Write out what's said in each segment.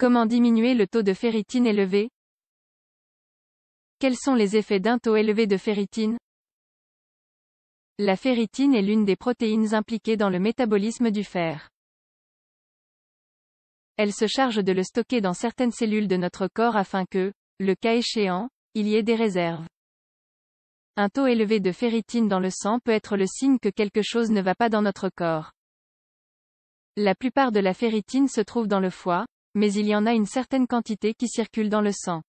Comment diminuer le taux de ferritine élevé Quels sont les effets d'un taux élevé de ferritine La ferritine est l'une des protéines impliquées dans le métabolisme du fer. Elle se charge de le stocker dans certaines cellules de notre corps afin que, le cas échéant, il y ait des réserves. Un taux élevé de ferritine dans le sang peut être le signe que quelque chose ne va pas dans notre corps. La plupart de la ferritine se trouve dans le foie, mais il y en a une certaine quantité qui circule dans le sang.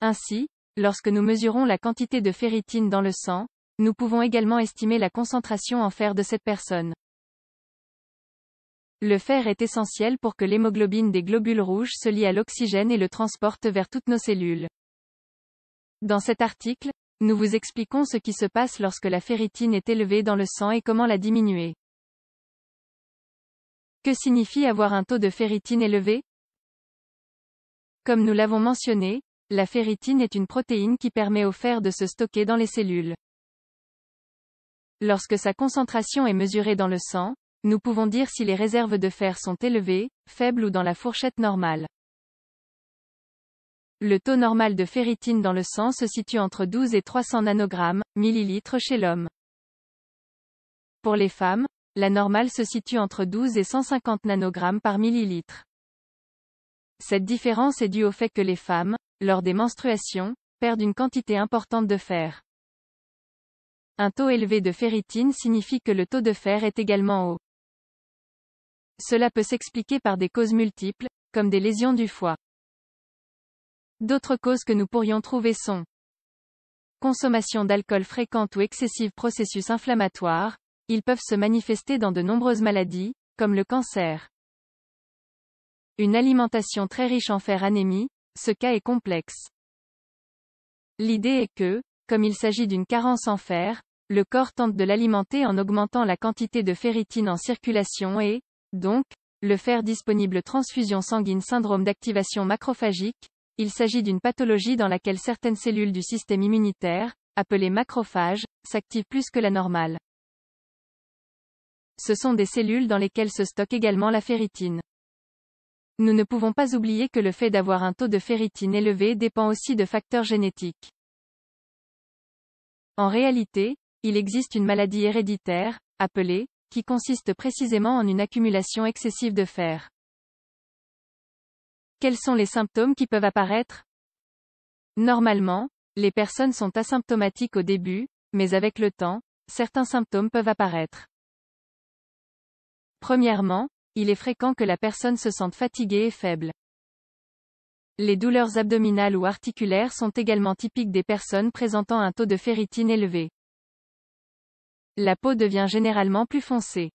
Ainsi, lorsque nous mesurons la quantité de ferritine dans le sang, nous pouvons également estimer la concentration en fer de cette personne. Le fer est essentiel pour que l'hémoglobine des globules rouges se lie à l'oxygène et le transporte vers toutes nos cellules. Dans cet article, nous vous expliquons ce qui se passe lorsque la ferritine est élevée dans le sang et comment la diminuer. Que signifie avoir un taux de ferritine élevé Comme nous l'avons mentionné, la ferritine est une protéine qui permet au fer de se stocker dans les cellules. Lorsque sa concentration est mesurée dans le sang, nous pouvons dire si les réserves de fer sont élevées, faibles ou dans la fourchette normale. Le taux normal de ferritine dans le sang se situe entre 12 et 300 nanogrammes, millilitres chez l'homme. Pour les femmes, la normale se situe entre 12 et 150 nanogrammes par millilitre. Cette différence est due au fait que les femmes, lors des menstruations, perdent une quantité importante de fer. Un taux élevé de ferritine signifie que le taux de fer est également haut. Cela peut s'expliquer par des causes multiples, comme des lésions du foie. D'autres causes que nous pourrions trouver sont consommation d'alcool fréquente ou excessive processus inflammatoire, ils peuvent se manifester dans de nombreuses maladies, comme le cancer. Une alimentation très riche en fer anémie, ce cas est complexe. L'idée est que, comme il s'agit d'une carence en fer, le corps tente de l'alimenter en augmentant la quantité de ferritine en circulation et, donc, le fer disponible transfusion sanguine syndrome d'activation macrophagique, il s'agit d'une pathologie dans laquelle certaines cellules du système immunitaire, appelées macrophages, s'activent plus que la normale. Ce sont des cellules dans lesquelles se stocke également la ferritine. Nous ne pouvons pas oublier que le fait d'avoir un taux de ferritine élevé dépend aussi de facteurs génétiques. En réalité, il existe une maladie héréditaire, appelée, qui consiste précisément en une accumulation excessive de fer. Quels sont les symptômes qui peuvent apparaître Normalement, les personnes sont asymptomatiques au début, mais avec le temps, certains symptômes peuvent apparaître. Premièrement, il est fréquent que la personne se sente fatiguée et faible. Les douleurs abdominales ou articulaires sont également typiques des personnes présentant un taux de ferritine élevé. La peau devient généralement plus foncée.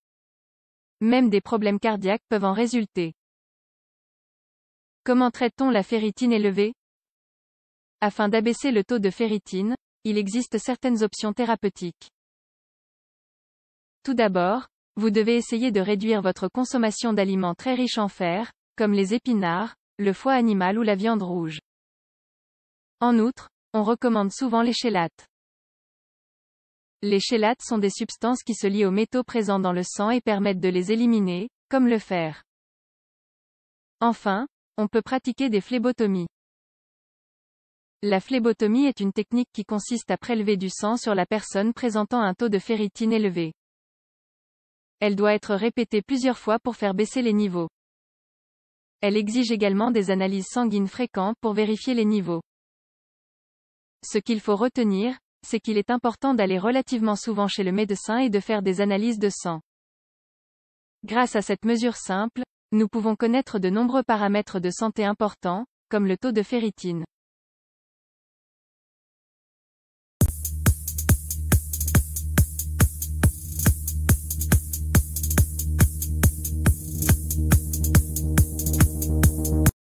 Même des problèmes cardiaques peuvent en résulter. Comment traite-t-on la ferritine élevée Afin d'abaisser le taux de ferritine, il existe certaines options thérapeutiques. Tout d'abord, vous devez essayer de réduire votre consommation d'aliments très riches en fer, comme les épinards, le foie animal ou la viande rouge. En outre, on recommande souvent les chélates. Les chélates sont des substances qui se lient aux métaux présents dans le sang et permettent de les éliminer, comme le fer. Enfin, on peut pratiquer des phlébotomies. La phlébotomie est une technique qui consiste à prélever du sang sur la personne présentant un taux de ferritine élevé. Elle doit être répétée plusieurs fois pour faire baisser les niveaux. Elle exige également des analyses sanguines fréquentes pour vérifier les niveaux. Ce qu'il faut retenir, c'est qu'il est important d'aller relativement souvent chez le médecin et de faire des analyses de sang. Grâce à cette mesure simple, nous pouvons connaître de nombreux paramètres de santé importants, comme le taux de ferritine.